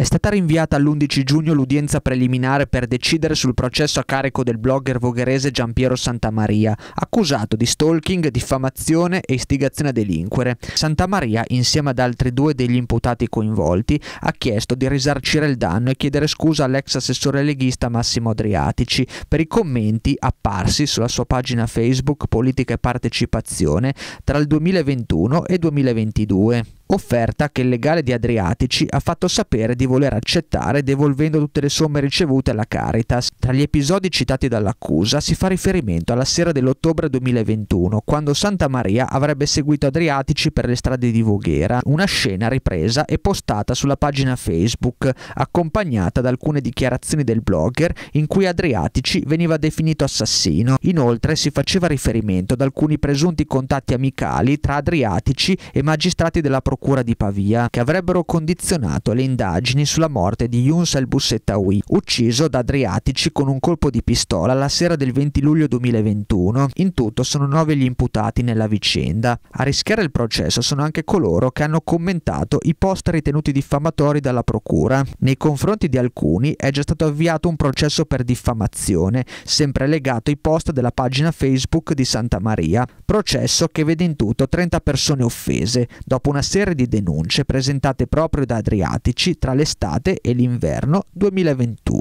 È stata rinviata all'11 giugno l'udienza preliminare per decidere sul processo a carico del blogger vogherese Giampiero Santamaria, accusato di stalking, diffamazione e istigazione a delinquere. Santamaria, insieme ad altri due degli imputati coinvolti, ha chiesto di risarcire il danno e chiedere scusa all'ex assessore leghista Massimo Adriatici per i commenti apparsi sulla sua pagina Facebook Politica e Partecipazione tra il 2021 e 2022 offerta che il legale di Adriatici ha fatto sapere di voler accettare devolvendo tutte le somme ricevute alla Caritas. Tra gli episodi citati dall'accusa si fa riferimento alla sera dell'ottobre 2021, quando Santa Maria avrebbe seguito Adriatici per le strade di Voghera, una scena ripresa e postata sulla pagina Facebook, accompagnata da alcune dichiarazioni del blogger in cui Adriatici veniva definito assassino. Inoltre si faceva riferimento ad alcuni presunti contatti amicali tra Adriatici e magistrati della procura procura di Pavia che avrebbero condizionato le indagini sulla morte di Yunus El Bussettawi, ucciso da Adriatici con un colpo di pistola la sera del 20 luglio 2021. In tutto sono nove gli imputati nella vicenda. A rischiare il processo sono anche coloro che hanno commentato i post ritenuti diffamatori dalla procura. Nei confronti di alcuni è già stato avviato un processo per diffamazione, sempre legato ai post della pagina Facebook di Santa Maria, processo che vede in tutto 30 persone offese, dopo una serie centinaia di denunce presentate proprio da Adriatici tra l'estate e l'inverno 2021